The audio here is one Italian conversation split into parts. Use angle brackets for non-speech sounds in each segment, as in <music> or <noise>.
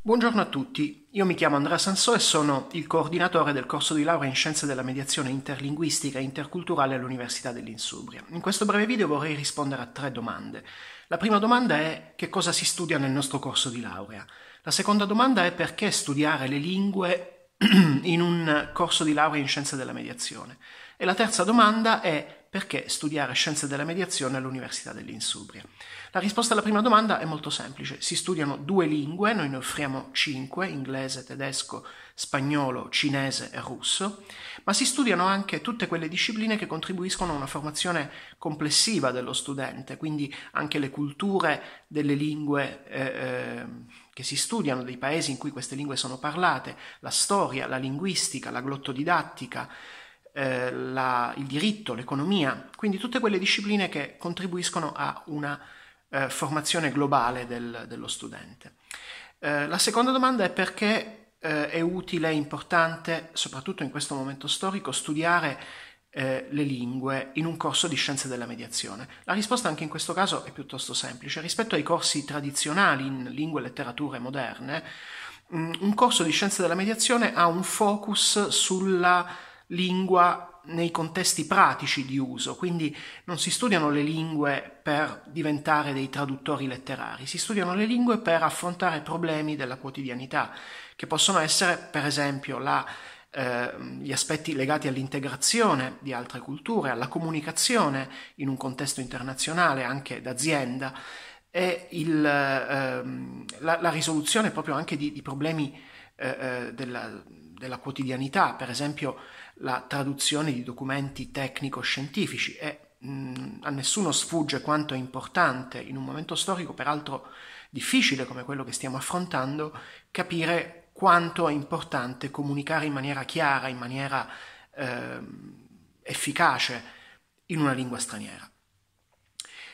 Buongiorno a tutti, io mi chiamo Andrea Sansò e sono il coordinatore del corso di laurea in Scienze della Mediazione Interlinguistica e Interculturale all'Università dell'Insubria. In questo breve video vorrei rispondere a tre domande. La prima domanda è che cosa si studia nel nostro corso di laurea? La seconda domanda è perché studiare le lingue <clears throat> in un corso di laurea in Scienze della Mediazione? E la terza domanda è perché studiare scienze della mediazione all'Università dell'Insubria? La risposta alla prima domanda è molto semplice. Si studiano due lingue, noi ne offriamo cinque, inglese, tedesco, spagnolo, cinese e russo, ma si studiano anche tutte quelle discipline che contribuiscono a una formazione complessiva dello studente, quindi anche le culture delle lingue eh, eh che si studiano, dei paesi in cui queste lingue sono parlate, la storia, la linguistica, la glottodidattica, eh, la, il diritto, l'economia, quindi tutte quelle discipline che contribuiscono a una eh, formazione globale del, dello studente. Eh, la seconda domanda è perché eh, è utile e importante, soprattutto in questo momento storico, studiare eh, le lingue in un corso di scienze della mediazione. La risposta anche in questo caso è piuttosto semplice. Rispetto ai corsi tradizionali in lingue, e letterature moderne, mm, un corso di scienze della mediazione ha un focus sulla lingua nei contesti pratici di uso, quindi non si studiano le lingue per diventare dei traduttori letterari, si studiano le lingue per affrontare problemi della quotidianità, che possono essere per esempio la ehm, gli aspetti legati all'integrazione di altre culture, alla comunicazione in un contesto internazionale, anche d'azienda, e il, ehm, la, la, risoluzione proprio anche di, di problemi eh, eh della, della, quotidianità, per esempio la traduzione di documenti tecnico-scientifici e mh, mm, a nessuno sfugge quanto è importante in un momento storico, peraltro difficile come quello che stiamo affrontando, capire quanto è importante comunicare in maniera chiara, in maniera eh, efficace in una lingua straniera.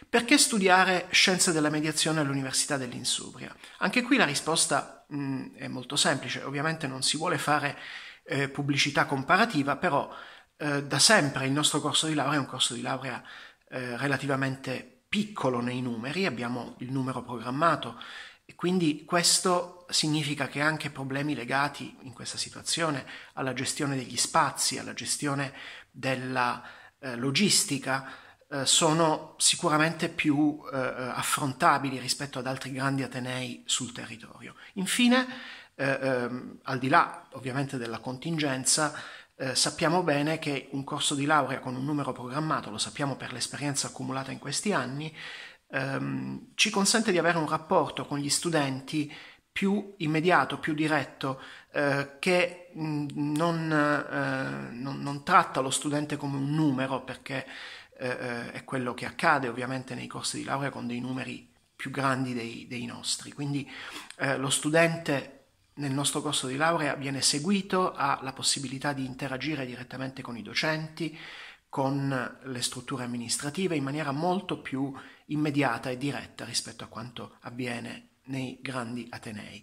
Perché studiare scienze della mediazione all'Università dell'Insubria? Anche qui la risposta mh, mm, è molto semplice, ovviamente non si vuole fare eh, pubblicità comparativa, però eh, da sempre il nostro corso di laurea è un corso di laurea eh, relativamente piccolo nei numeri, abbiamo il numero programmato e quindi questo significa che anche problemi legati in questa situazione alla gestione degli spazi, alla gestione della eh, logistica, eh, sono sicuramente più eh, eh, affrontabili rispetto ad altri grandi atenei sul territorio. Infine, eh, ehm, al di là ovviamente della contingenza, eh, sappiamo bene che un corso di laurea con un numero programmato, lo sappiamo per l'esperienza accumulata in questi anni, ehm, ci consente di avere un rapporto con gli studenti più immediato, più diretto, eh, che mm, non, eh, non, non tratta lo studente come un numero perché eh, eh, è quello che accade ovviamente nei corsi di laurea con dei numeri più grandi dei, dei nostri. Quindi eh, lo studente nel nostro corso di laurea viene seguito, ha la possibilità di interagire direttamente con i docenti, con le strutture amministrative in maniera molto più immediata e diretta rispetto a quanto avviene nei grandi atenei.